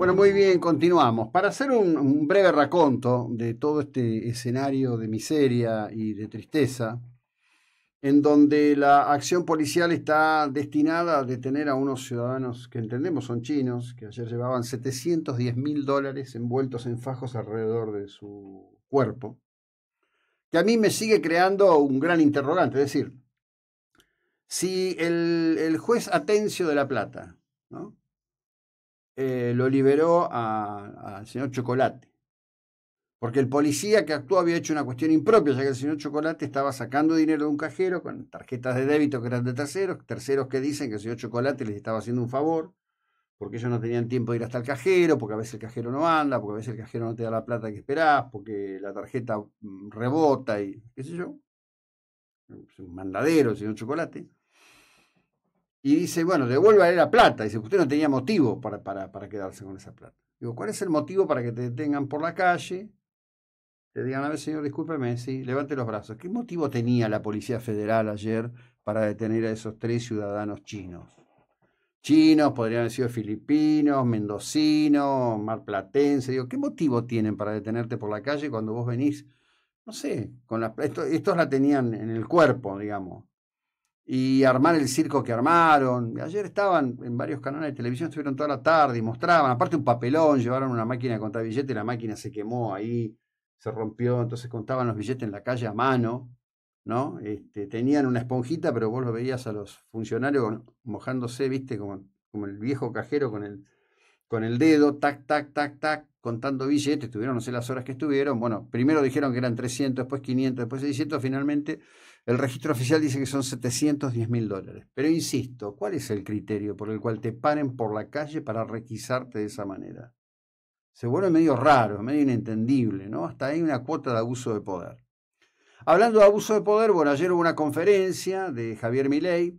Bueno, muy bien, continuamos. Para hacer un, breve raconto de todo este escenario de miseria y de tristeza, en donde la acción policial está destinada a detener a unos ciudadanos que entendemos son chinos, que ayer llevaban 710 mil dólares envueltos en fajos alrededor de su cuerpo, que a mí me sigue creando un gran interrogante, es decir, si el, el juez Atencio de la Plata, ¿no? Eh, lo liberó al señor Chocolate. Porque el policía que actuó había hecho una cuestión impropia, ya que el señor Chocolate estaba sacando dinero de un cajero con tarjetas de débito que eran de terceros, terceros que dicen que el señor Chocolate les estaba haciendo un favor, porque ellos no tenían tiempo de ir hasta el cajero, porque a veces el cajero no anda, porque a veces el cajero no te da la plata que esperás, porque la tarjeta mm, rebota y qué sé yo. Es un mandadero el señor Chocolate y dice, bueno, devuélvale la plata. Dice, usted no tenía motivo para, para, para quedarse con esa plata. Digo, ¿cuál es el motivo para que te detengan por la calle? Te digan, a ver, señor, discúlpeme, sí, levante los brazos. ¿Qué motivo tenía la Policía Federal ayer para detener a esos tres ciudadanos chinos? Chinos, podrían haber sido filipinos, mendocinos, marplatenses. Digo, ¿qué motivo tienen para detenerte por la calle cuando vos venís? No sé, con estos la tenían en el cuerpo, digamos y armar el circo que armaron. Ayer estaban en varios canales de televisión, estuvieron toda la tarde y mostraban, aparte un papelón, llevaron una máquina de contar billetes, la máquina se quemó ahí, se rompió, entonces contaban los billetes en la calle a mano, ¿no? Este, tenían una esponjita, pero vos lo veías a los funcionarios mojándose, viste, como, como el viejo cajero con el, con el dedo, tac, tac, tac, tac, contando billetes, estuvieron no sé las horas que estuvieron, bueno, primero dijeron que eran 300, después 500, después 600, finalmente el registro oficial dice que son 710 mil dólares. Pero insisto, ¿cuál es el criterio por el cual te paren por la calle para requisarte de esa manera? Se vuelve medio raro, medio inentendible, ¿no? Hasta hay una cuota de abuso de poder. Hablando de abuso de poder, bueno, ayer hubo una conferencia de Javier Milei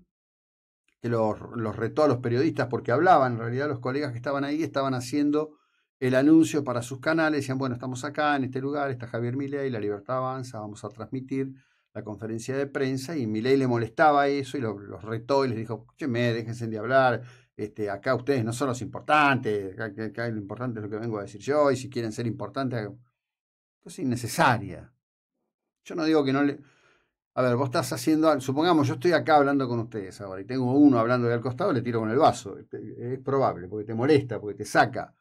que los, los retó a los periodistas porque hablaban, en realidad los colegas que estaban ahí estaban haciendo el anuncio para sus canales, decían, bueno, estamos acá, en este lugar, está Javier Milei, La Libertad Avanza, vamos a transmitir la conferencia de prensa y ley le molestaba eso y los retó y les dijo, escúcheme, déjense de hablar, este, acá ustedes no son los importantes, acá, lo importante es lo que vengo a decir yo y si quieren ser importantes, es innecesaria. Yo no digo que no le... A ver, vos estás haciendo, supongamos, yo estoy acá hablando con ustedes ahora y tengo uno hablando de al costado, le tiro con el vaso. Este, es probable, porque te molesta, porque te saca.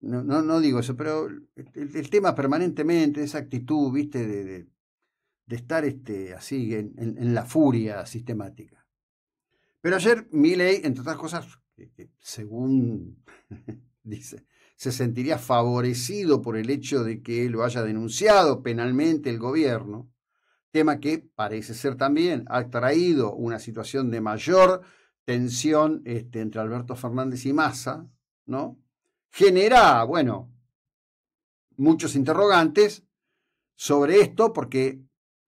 No, no, no digo eso, pero el, tema permanentemente, esa actitud, viste, de de estar este, así en, la furia sistemática. Pero ayer ley, entre otras cosas, según dice, se sentiría favorecido por el hecho de que lo haya denunciado penalmente el gobierno, tema que parece ser también ha traído una situación de mayor tensión este, entre Alberto Fernández y Massa, ¿no? Genera, bueno, muchos interrogantes sobre esto porque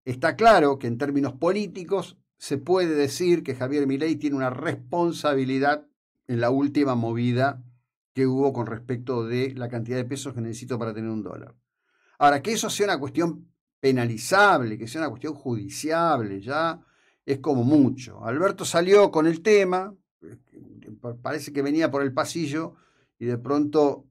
Está claro que en términos políticos se puede decir que Javier Milei tiene una responsabilidad en la última movida que hubo con respecto de la cantidad de pesos que necesito para tener un dólar. Ahora, que eso sea una cuestión penalizable, que sea una cuestión judiciable, ya es como mucho. Alberto salió con el tema, parece que venía por el pasillo y de pronto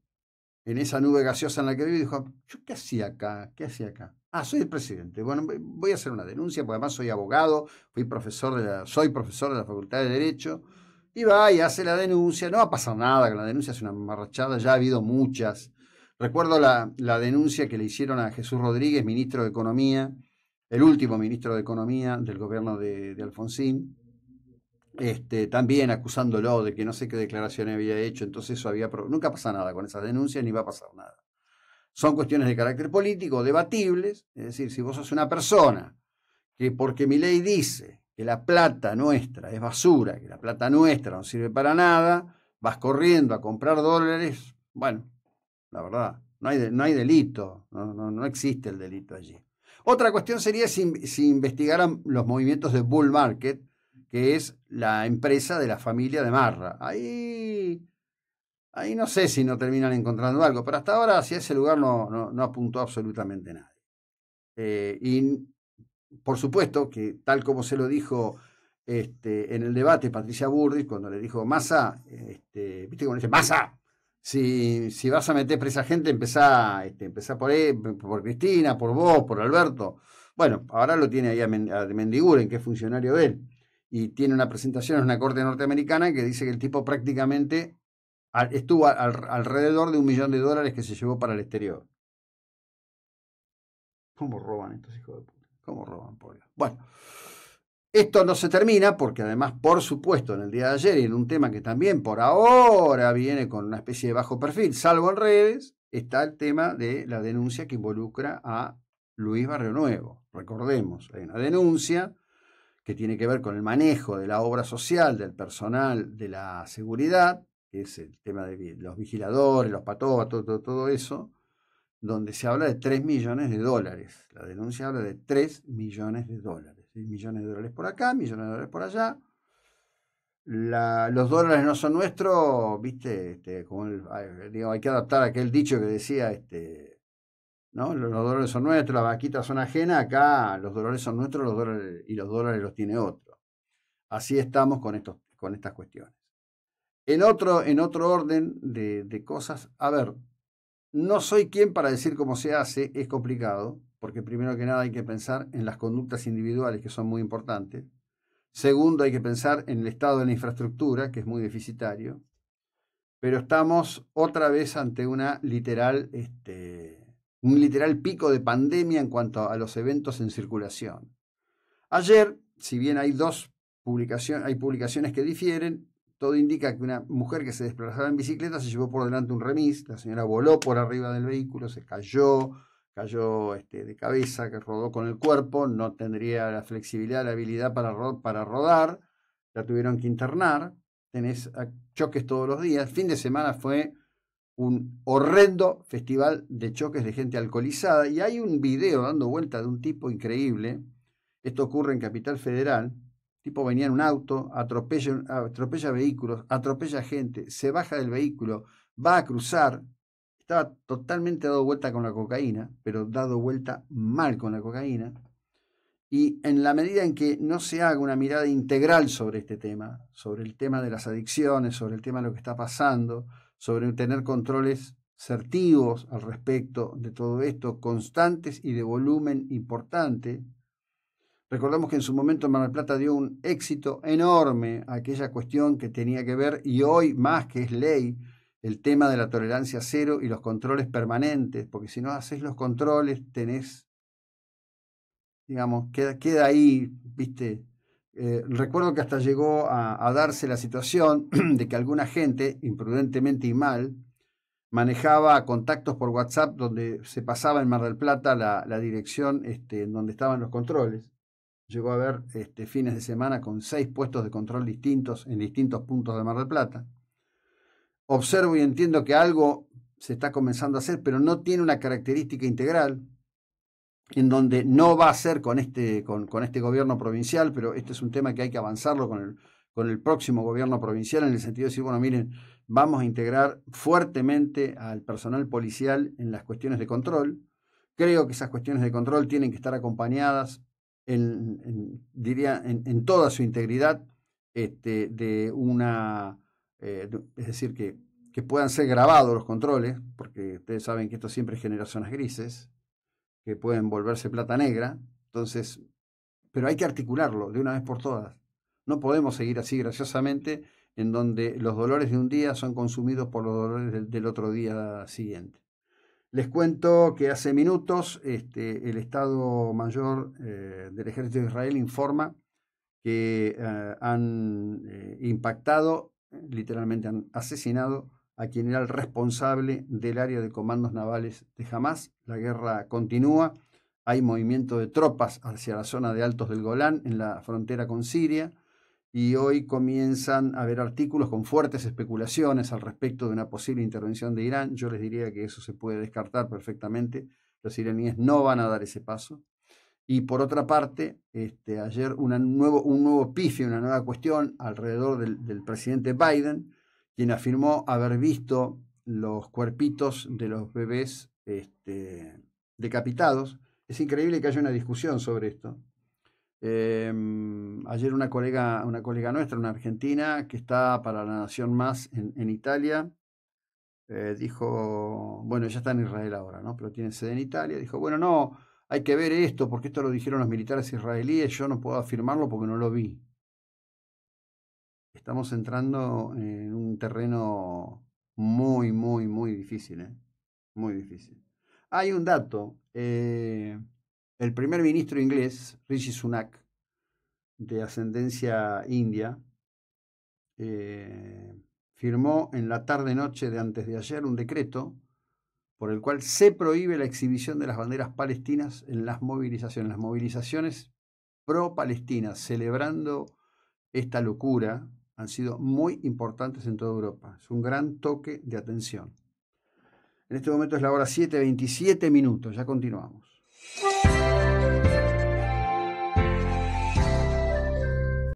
en esa nube gaseosa en la que vive dijo, ¿yo qué hacía acá? ¿Qué hacía acá? Ah, soy el presidente. Bueno, voy a hacer una denuncia, porque además soy abogado, profesor soy profesor de la Facultad de Derecho. Y va y hace la denuncia. No va a pasar nada con la denuncia, es una marrachada, ya ha habido muchas. Recuerdo la, denuncia que le hicieron a Jesús Rodríguez, ministro de Economía, el último ministro de Economía del gobierno de, Alfonsín, este, también acusándolo de que no sé qué declaraciones había hecho, entonces eso había... Nunca pasa nada con esas denuncias, ni va a pasar nada. Son cuestiones de carácter político, debatibles. Es decir, si vos sos una persona que porque mi ley dice que la plata nuestra es basura, que la plata nuestra no sirve para nada, vas corriendo a comprar dólares, bueno, la verdad, no hay, no hay delito, no, no, no, existe el delito allí. Otra cuestión sería si, si investigaran los movimientos de Bull Market, que es la empresa de la familia de Marra. Ahí Ahí no sé si no terminan encontrando algo, pero hasta ahora hacia ese lugar no, no, apuntó absolutamente nadie. Eh, y por supuesto que tal como se lo dijo este, en el debate Patricia Burdis, cuando le dijo, Massa, este, viste cómo le dice, Massa, si, si, vas a meter presa gente, empezá, este, por, él, por Cristina, por vos, por Alberto. Bueno, ahora lo tiene ahí a, Mendiguren, que es funcionario de él, y tiene una presentación en una corte norteamericana que dice que el tipo prácticamente estuvo alrededor de un millón de dólares que se llevó para el exterior. ¿Cómo roban estos hijos de puta? ¿Cómo roban, Bueno, esto no se termina porque además, por supuesto, en el día de ayer y en un tema que también por ahora viene con una especie de bajo perfil, salvo en redes, está el tema de la denuncia que involucra a Luis Barrio Nuevo. Recordemos, hay una denuncia que tiene que ver con el manejo de la obra social del personal de la seguridad es el tema de los vigiladores, los patos, todo, eso, donde se habla de 3 millones de dólares. La denuncia habla de 3 millones de dólares. Millones de dólares por acá, millones de dólares por allá. los dólares no son nuestros, viste, este, hay, que adaptar aquel dicho que decía, este, ¿no? Los, dólares son nuestros, las vaquitas son ajenas, acá los dólares son nuestros los dólares, y los dólares los tiene otro. Así estamos con, con estas cuestiones. En otro, en otro orden de, cosas, a ver, no soy quien para decir cómo se hace, es complicado, porque primero que nada hay que pensar en las conductas individuales, que son muy importantes. Segundo, hay que pensar en el estado de la infraestructura, que es muy deficitario. Pero estamos otra vez ante una literal, este, un literal pico de pandemia en cuanto a los eventos en circulación. Ayer, si bien hay dos publicaciones, hay publicaciones que difieren, todo indica que una mujer que se desplazaba en bicicleta se llevó por delante un remis, la señora voló por arriba del vehículo, se cayó, cayó este, de cabeza, que rodó con el cuerpo, no tendría la flexibilidad, la habilidad para, para rodar, la tuvieron que internar, tenés ah, choques todos los días, fin de semana fue un horrendo festival de choques de gente alcoholizada y hay un video dando vuelta de un tipo increíble, esto ocurre en Capital Federal, tipo venía en un auto, atropella, atropella vehículos, atropella gente, se baja del vehículo, va a cruzar, estaba totalmente dado vuelta con la cocaína, pero dado vuelta mal con la cocaína. Y en la medida en que no se haga una mirada integral sobre este tema, sobre el tema de las adicciones, sobre el tema de lo que está pasando, sobre tener controles certivos al respecto de todo esto, constantes y de volumen importante, Recordamos que en su momento Mar del Plata dio un éxito enorme a aquella cuestión que tenía que ver, y hoy más que es ley, el tema de la tolerancia cero y los controles permanentes, porque si no haces los controles, tenés, digamos, queda, queda ahí, viste. Eh, recuerdo que hasta llegó a, darse la situación de que alguna gente, imprudentemente y mal, manejaba contactos por WhatsApp donde se pasaba en Mar del Plata la, la dirección este, en donde estaban los controles. Llegó a haber este, fines de semana con seis puestos de control distintos en distintos puntos de Mar del Plata. Observo y entiendo que algo se está comenzando a hacer, pero no tiene una característica integral, en donde no va a ser con este, con este gobierno provincial, pero este es un tema que hay que avanzarlo con el, con el próximo gobierno provincial, en el sentido de decir, bueno, miren, vamos a integrar fuertemente al personal policial en las cuestiones de control. Creo que esas cuestiones de control tienen que estar acompañadas en, diría, en, toda su integridad este, de una, eh, es decir, que, que puedan ser grabados los controles, porque ustedes saben que esto siempre genera zonas grises, que pueden volverse plata negra, entonces, pero hay que articularlo de una vez por todas. No podemos seguir así graciosamente en donde los dolores de un día son consumidos por los dolores del otro día siguiente. Les cuento que hace minutos este, el Estado Mayor eh, del Ejército de Israel informa que eh, han eh, impactado, literalmente han asesinado a quien era el responsable del área de comandos navales de Hamas. La guerra continúa, hay movimiento de tropas hacia la zona de Altos del Golán, en la frontera con Siria y hoy comienzan a haber artículos con fuertes especulaciones al respecto de una posible intervención de Irán. Yo les diría que eso se puede descartar perfectamente. Los iraníes no van a dar ese paso. Y por otra parte, este, ayer un nuevo, un nuevo pife, una nueva cuestión alrededor del, presidente Biden, quien afirmó haber visto los cuerpitos de los bebés este, decapitados. Es increíble que haya una discusión sobre esto. Em, ayer una colega, una colega nuestra, una argentina, que está para la Nación Más en, Italia, eh, dijo, bueno, ya está en Israel ahora, ¿no? Pero tiene sede en Italia, dijo, bueno, no, hay que ver esto, porque esto lo dijeron los militares israelíes, yo no puedo afirmarlo porque no lo vi. Estamos entrando en un terreno muy, muy, muy difícil, ¿eh? Muy difícil. Hay un dato. Eh, el primer ministro inglés, Rishi Sunak, de ascendencia india, eh, firmó en la tarde-noche de antes de ayer un decreto por el cual se prohíbe la exhibición de las banderas palestinas en las movilizaciones. Las movilizaciones pro-palestinas celebrando esta locura han sido muy importantes en toda Europa. Es un gran toque de atención. En este momento es la hora 7.27 minutos. Ya continuamos. you.